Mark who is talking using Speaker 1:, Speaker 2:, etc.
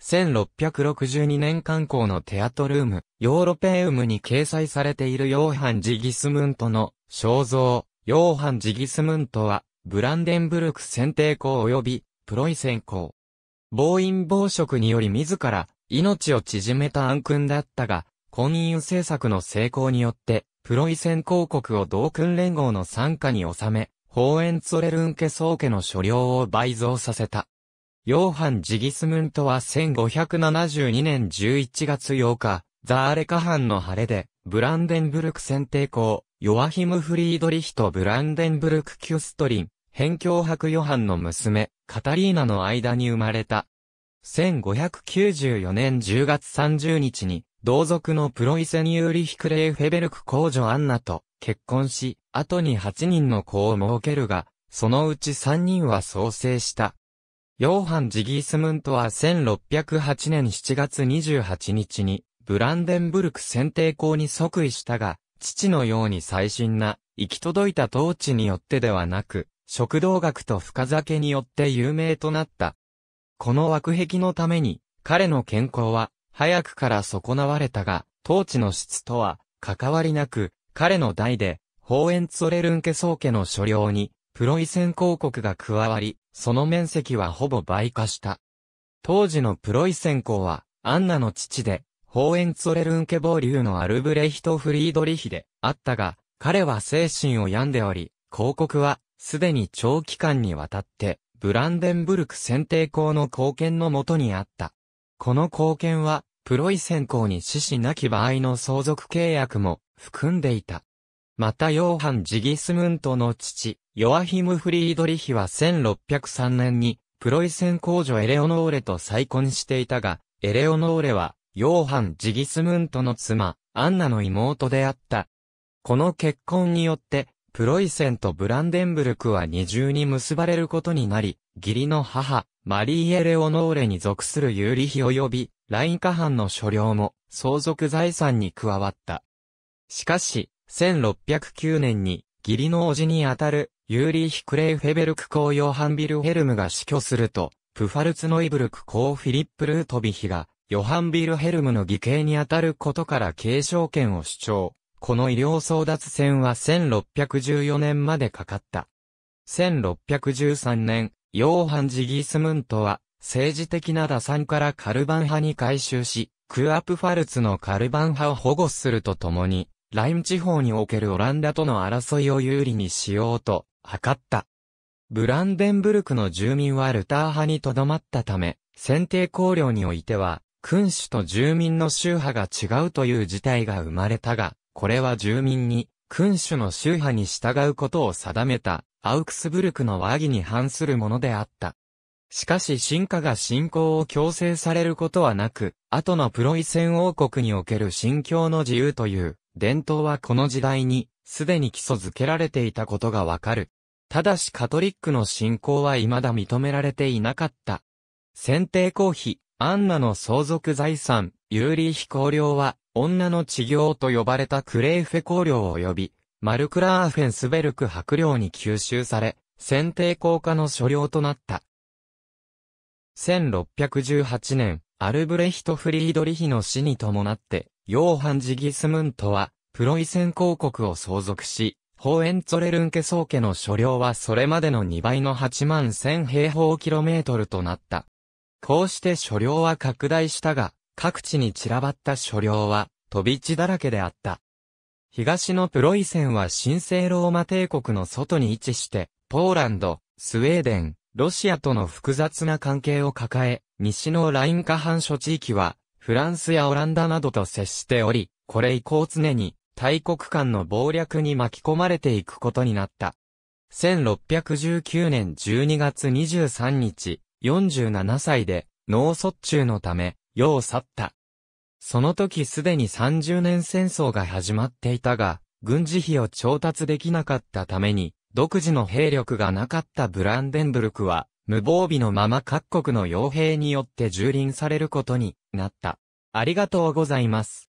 Speaker 1: 1662年刊行のテアトルーム、ヨーロペウムに掲載されているヨーハン・ジギスムントの肖像、ヨーハン・ジギスムントは、ブランデンブルク選定校及び、プロイセン校。暴飲暴食により自ら、命を縮めた暗君だったが、婚姻政策の成功によって、プロイセン公国を同君連合の参加に収め、ホーエンツォレルン家宗家の所領を倍増させた。ヨーハン・ジギスムントは1572年11月8日、ザーレカ藩の晴れで、ブランデンブルク選定校、ヨアヒム・フリードリヒとブランデンブルク・キュストリン、辺境博ヨハンの娘、カタリーナの間に生まれた。1594年10月30日に、同族のプロイセニューリヒクレーフェベルク公女アンナと結婚し、後に8人の子を設けるが、そのうち3人は創生した。ヨーハン・ジギースムントは1608年7月28日に、ブランデンブルク選定校に即位したが、父のように最新な、行き届いた統治によってではなく、食道学と深酒によって有名となった。この枠壁のために、彼の健康は、早くから損なわれたが、統治の質とは、関わりなく、彼の代で、ホーエンツォレルンケ宗家の所領に、プロイセン公国が加わり、その面積はほぼ倍化した。当時のプロイセン公は、アンナの父で、ホーエンツォレルンケボー流のアルブレヒト・フリードリヒであったが、彼は精神を病んでおり、広告は、すでに長期間にわたって、ブランデンブルク選定校の貢献のもとにあった。この貢献は、プロイセン公に死死なき場合の相続契約も含んでいた。またヨーハン・ジギスムントの父、ヨアヒム・フリードリヒは1603年に、プロイセン公女エレオノーレと再婚していたが、エレオノーレは、ヨーハン・ジギスムントの妻、アンナの妹であった。この結婚によって、プロイセンとブランデンブルクは二重に結ばれることになり、義理の母、マリー・エレオノーレに属するユーリヒ及び、ライン下藩の所領も相続財産に加わった。しかし、1609年に、義理の叔父にあたる、ユーリーヒ・クレイフェベルク公ヨハンビルヘルムが死去すると、プファルツノイブルク公フィリップ・ルートビヒが、ヨハンビルヘルムの義兄にあたることから継承権を主張。この医療争奪戦は1614年までかかった。1613年、ヨーハン・ジギースムントは、政治的な打算からカルバン派に改修し、クアプファルツのカルバン派を保護するとともに、ライム地方におけるオランダとの争いを有利にしようと、図った。ブランデンブルクの住民はルター派にとどまったため、選定考領においては、君主と住民の宗派が違うという事態が生まれたが、これは住民に、君主の宗派に従うことを定めた、アウクスブルクの和議に反するものであった。しかし進化が信仰を強制されることはなく、後のプロイセン王国における信教の自由という伝統はこの時代に、すでに基礎づけられていたことがわかる。ただしカトリックの信仰は未だ認められていなかった。選定公費、アンナの相続財産、ユーリーヒ公領は、女の治療と呼ばれたクレーフェ公領及び、マルクラーフェンスベルク白領に吸収され、選定公家の所領となった。1618年、アルブレヒト・フリードリヒの死に伴って、ヨーハン・ジギスムントは、プロイセン公国を相続し、ホーエンツォレルンケ宗家の所領はそれまでの2倍の8万1000平方キロメートルとなった。こうして所領は拡大したが、各地に散らばった所領は、飛び地だらけであった。東のプロイセンは神聖ローマ帝国の外に位置して、ポーランド、スウェーデン、ロシアとの複雑な関係を抱え、西のライン下半諸地域は、フランスやオランダなどと接しており、これ以降常に大国間の謀略に巻き込まれていくことになった。1619年12月23日、47歳で脳卒中のため、世を去った。その時すでに30年戦争が始まっていたが、軍事費を調達できなかったために、独自の兵力がなかったブランデンブルクは、無防備のまま各国の傭兵によって蹂躙されることになった。ありがとうございます。